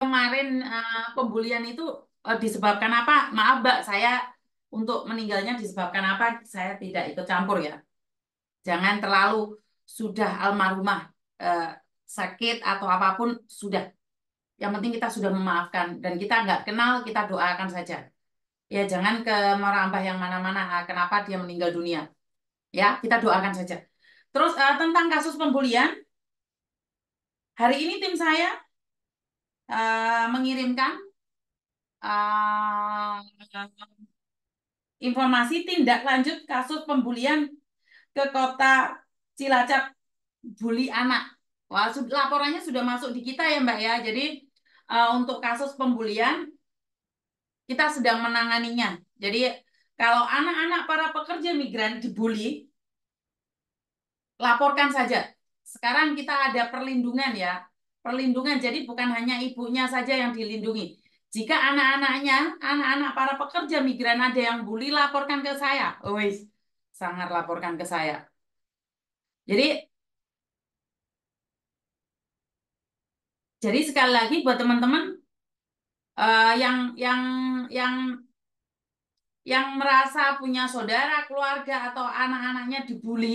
kemarin uh, pembulian itu uh, disebabkan apa? Maaf Mbak, saya untuk meninggalnya disebabkan apa? Saya tidak ikut campur ya. Jangan terlalu sudah almarhumah uh, sakit atau apapun sudah. Yang penting kita sudah memaafkan dan kita nggak kenal kita doakan saja. Ya jangan ke merambah yang mana-mana. Ah, kenapa dia meninggal dunia? Ya kita doakan saja. Terus uh, tentang kasus pembulian, hari ini tim saya uh, mengirimkan uh, informasi tindak lanjut kasus pembulian ke kota Cilacap buli anak. Wah, laporannya sudah masuk di kita ya Mbak ya. Jadi uh, untuk kasus pembulian kita sedang menanganinya. Jadi kalau anak-anak para pekerja migran dibully, laporkan saja. Sekarang kita ada perlindungan ya perlindungan. Jadi bukan hanya ibunya saja yang dilindungi. Jika anak-anaknya, anak-anak para pekerja migran ada yang bully, laporkan ke saya. Oh, Wih, sangat laporkan ke saya. Jadi jadi sekali lagi buat teman-teman uh, yang yang yang yang merasa punya saudara, keluarga atau anak-anaknya dibully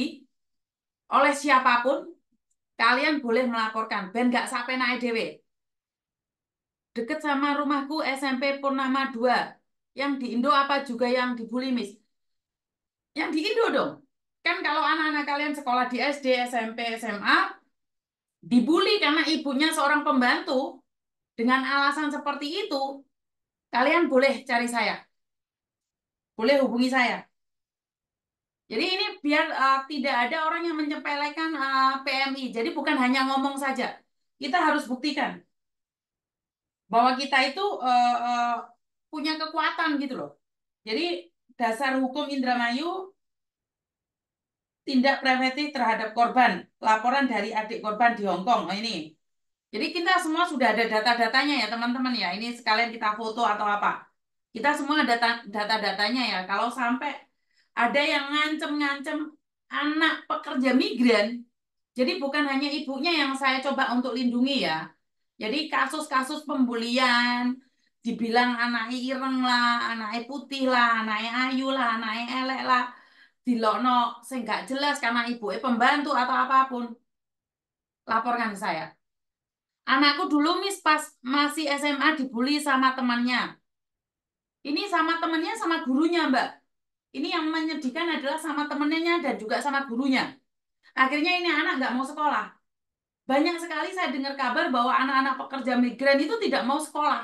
oleh siapapun, Kalian boleh melaporkan, ben gak sampai naik dewe. Deket sama rumahku SMP Purnama 2. Yang di Indo apa juga yang di Bulimis? Yang di Indo dong. Kan kalau anak-anak kalian sekolah di SD, SMP, SMA, dibully karena ibunya seorang pembantu, dengan alasan seperti itu, kalian boleh cari saya. Boleh hubungi saya. Jadi ini biar uh, tidak ada orang yang menyepelekan uh, eh, PMI. Jadi bukan hanya ngomong saja. Kita harus buktikan bahwa kita itu uh, uh, punya kekuatan gitu loh. Jadi dasar hukum Indramayu tindak preventif terhadap korban, laporan dari adik korban di Hong Kong oh, ini. Jadi kita semua sudah ada data-datanya ya teman-teman ya. Ini sekalian kita foto atau apa. Kita semua ada data-datanya ya. Kalau sampai ada yang ngancem-ngancem anak pekerja migran. Jadi bukan hanya ibunya yang saya coba untuk lindungi ya. Jadi kasus-kasus pembulian, dibilang anaknya ireng lah, anaknya putih lah, anaknya ayu lah, anaknya elek lah. Dilokno, sehingga jelas karena ibu eh, pembantu atau apapun. Laporkan saya. Anakku dulu mis pas masih SMA dibully sama temannya. Ini sama temannya sama gurunya, Mbak. Ini yang menyedihkan adalah sama temennya dan juga sama gurunya. Akhirnya ini anak nggak mau sekolah. Banyak sekali saya dengar kabar bahwa anak-anak pekerja migran itu tidak mau sekolah.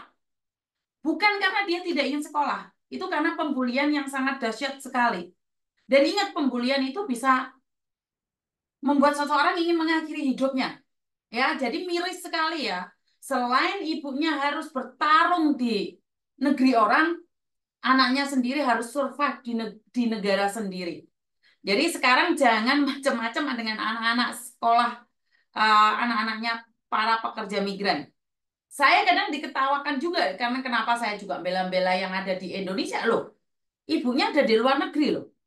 Bukan karena dia tidak ingin sekolah. Itu karena pembulian yang sangat dahsyat sekali. Dan ingat pembulian itu bisa membuat seseorang ingin mengakhiri hidupnya. Ya, jadi miris sekali ya. Selain ibunya harus bertarung di negeri orang, anaknya sendiri harus survive di, ne di negara sendiri. Jadi sekarang jangan macam-macam dengan anak-anak sekolah uh, anak-anaknya para pekerja migran. Saya kadang diketawakan juga karena kenapa saya juga bela-bela yang ada di Indonesia loh. Ibunya ada di luar negeri loh.